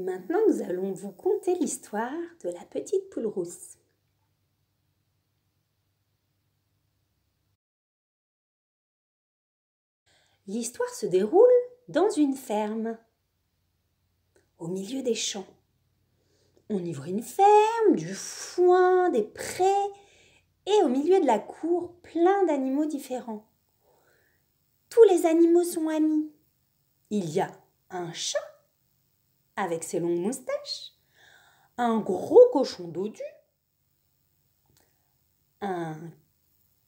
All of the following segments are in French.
Maintenant, nous allons vous conter l'histoire de la petite poule rousse. L'histoire se déroule dans une ferme, au milieu des champs. On y voit une ferme, du foin, des prés, et au milieu de la cour, plein d'animaux différents. Tous les animaux sont amis. Il y a un chat avec ses longues moustaches, un gros cochon dodu, un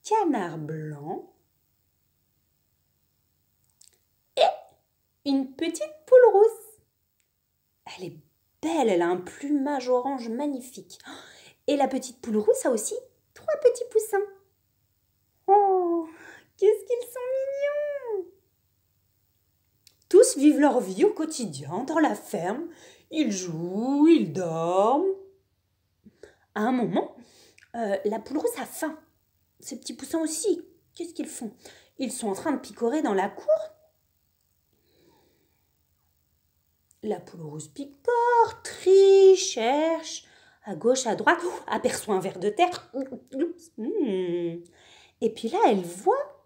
canard blanc et une petite poule rousse. Elle est belle, elle a un plumage orange magnifique. Et la petite poule rousse a aussi trois petits poussins. Oh, qu'est-ce qu'ils sont mignons tous vivent leur vie au quotidien, dans la ferme. Ils jouent, ils dorment. À un moment, euh, la poule rousse a faim. Ces petits poussins aussi. Qu'est-ce qu'ils font Ils sont en train de picorer dans la cour. La poule rousse picore, trie, cherche, à gauche, à droite, aperçoit un verre de terre. Hmm. Et puis là, elle voit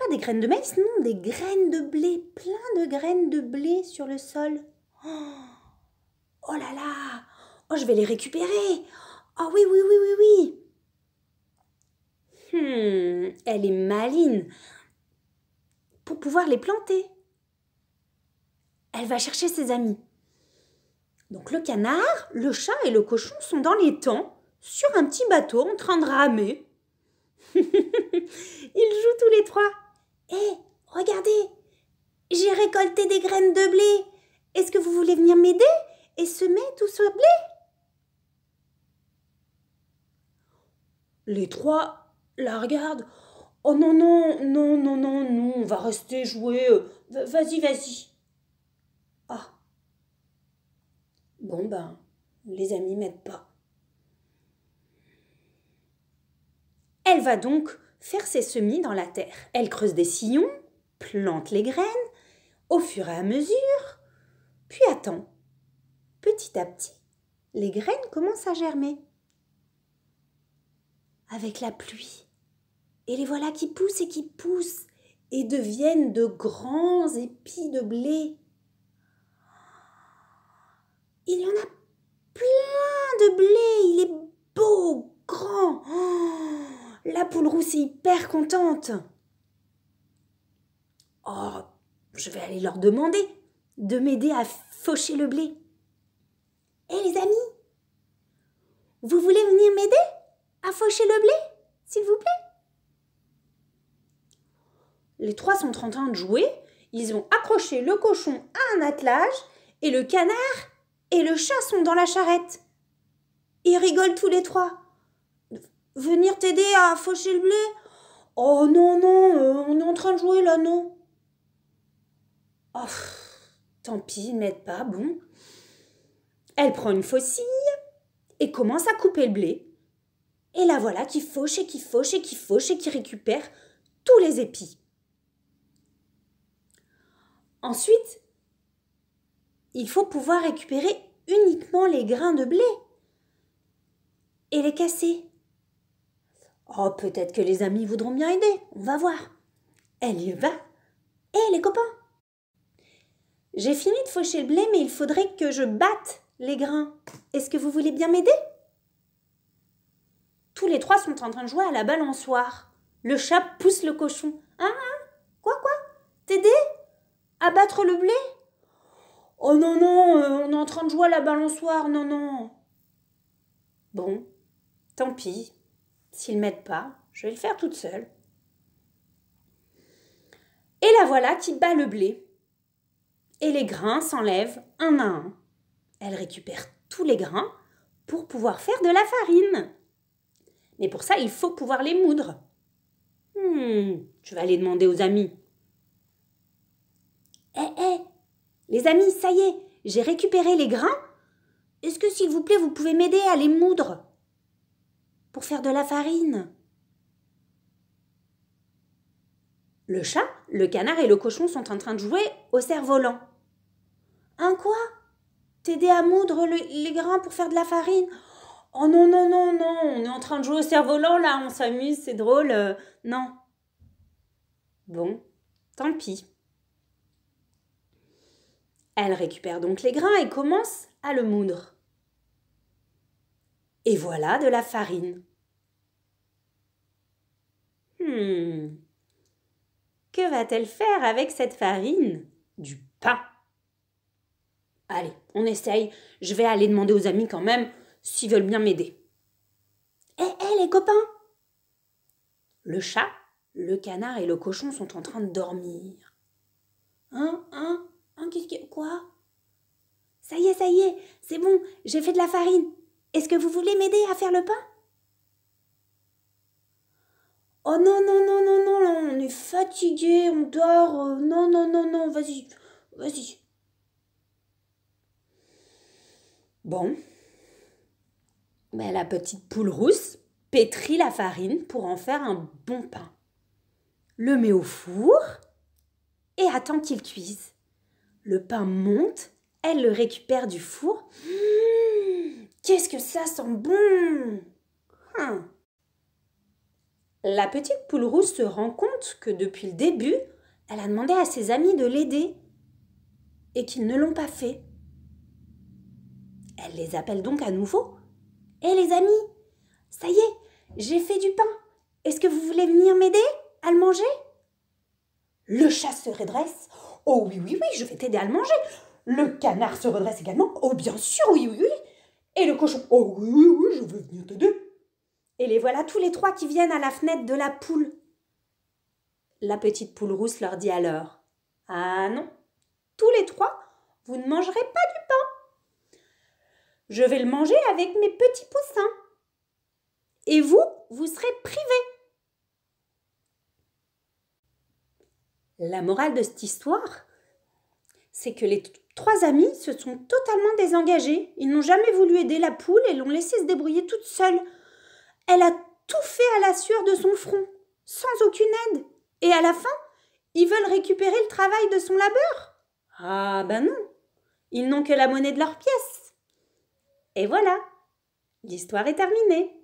pas des graines de maïs, non, des graines de blé, plein de graines de blé sur le sol. Oh, oh là là Oh, je vais les récupérer Oh oui, oui, oui, oui, oui hmm, elle est maligne. Pour pouvoir les planter. Elle va chercher ses amis. Donc le canard, le chat et le cochon sont dans les temps sur un petit bateau en train de ramer. Ils jouent tous les trois. Hé, eh, regardez J'ai récolté des graines de blé. Est-ce que vous voulez venir m'aider et semer tout ce blé Les trois la regardent. Oh non, non, non, non, non, non, on va rester jouer. Vas-y, vas-y. Ah. Bon ben, les amis m'aident pas. Elle va donc faire ses semis dans la terre. Elle creuse des sillons, plante les graines, au fur et à mesure, puis attend. Petit à petit, les graines commencent à germer. Avec la pluie, et les voilà qui poussent et qui poussent, et deviennent de grands épis de blé. Il y en a poule rousse est hyper contente. Oh, je vais aller leur demander de m'aider à faucher le blé. Hé eh, les amis, vous voulez venir m'aider à faucher le blé, s'il vous plaît Les trois sont en train de jouer. Ils ont accroché le cochon à un attelage et le canard et le chat sont dans la charrette. Ils rigolent tous les trois. Venir t'aider à faucher le blé Oh non, non, euh, on est en train de jouer là, non Oh, tant pis, m'aide pas, bon. Elle prend une faucille et commence à couper le blé. Et la voilà qui fauche et qui fauche et qui fauche et qui récupère tous les épis. Ensuite, il faut pouvoir récupérer uniquement les grains de blé et les casser. Oh, peut-être que les amis voudront bien aider, on va voir. Elle y va. Et les copains J'ai fini de faucher le blé, mais il faudrait que je batte les grains. Est-ce que vous voulez bien m'aider Tous les trois sont en train de jouer à la balançoire. Le chat pousse le cochon. Hein, hein Quoi, quoi T'aider À battre le blé Oh non, non, euh, on est en train de jouer à la balançoire, non, non. Bon, tant pis, S'ils ne m'aident pas, je vais le faire toute seule. Et la voilà qui bat le blé. Et les grains s'enlèvent un à un. Elle récupère tous les grains pour pouvoir faire de la farine. Mais pour ça, il faut pouvoir les moudre. Hmm, je vais aller demander aux amis. Eh, eh, les amis, ça y est, j'ai récupéré les grains. Est-ce que s'il vous plaît, vous pouvez m'aider à les moudre pour faire de la farine. Le chat, le canard et le cochon sont en train de jouer au cerf-volant. Un quoi T'aider à moudre les grains pour faire de la farine Oh non, non, non, non, on est en train de jouer au cerf-volant là, on s'amuse, c'est drôle. Euh, non. Bon, tant pis. Elle récupère donc les grains et commence à le moudre. Et voilà de la farine. Hmm. Que va-t-elle faire avec cette farine Du pain. Allez, on essaye. Je vais aller demander aux amis quand même s'ils veulent bien m'aider. Hé, eh, hey, eh, les copains Le chat, le canard et le cochon sont en train de dormir. Hein Hein Hein Qu'est-ce que. Quoi Ça y est, ça y est, c'est bon, j'ai fait de la farine. Est-ce que vous voulez m'aider à faire le pain Oh non, non, non, non, non, on est fatigué, on dort. Euh, non, non, non, non, vas-y, vas-y. Bon. mais ben, la petite poule rousse pétrit la farine pour en faire un bon pain. Le met au four et attend qu'il cuise. Le pain monte, elle le récupère du four. Mmh. Qu'est-ce que ça sent bon hein. La petite poule rousse se rend compte que depuis le début, elle a demandé à ses amis de l'aider et qu'ils ne l'ont pas fait. Elle les appelle donc à nouveau. Hé les amis, ça y est, j'ai fait du pain. Est-ce que vous voulez venir m'aider à le manger Le chat se redresse. Oh oui, oui, oui, je vais t'aider à le manger. Le canard se redresse également. Oh bien sûr, oui, oui, oui. Et le cochon Oh oui, oui, oui, je veux venir t'aider. Et les voilà tous les trois qui viennent à la fenêtre de la poule. La petite poule rousse leur dit alors Ah non, tous les trois, vous ne mangerez pas du pain. Je vais le manger avec mes petits poussins. Et vous, vous serez privés. La morale de cette histoire, c'est que les trois amis se sont totalement désengagés. Ils n'ont jamais voulu aider la poule et l'ont laissée se débrouiller toute seule. Elle a tout fait à la sueur de son front, sans aucune aide. Et à la fin, ils veulent récupérer le travail de son labeur. Ah ben non, ils n'ont que la monnaie de leur pièce. Et voilà, l'histoire est terminée.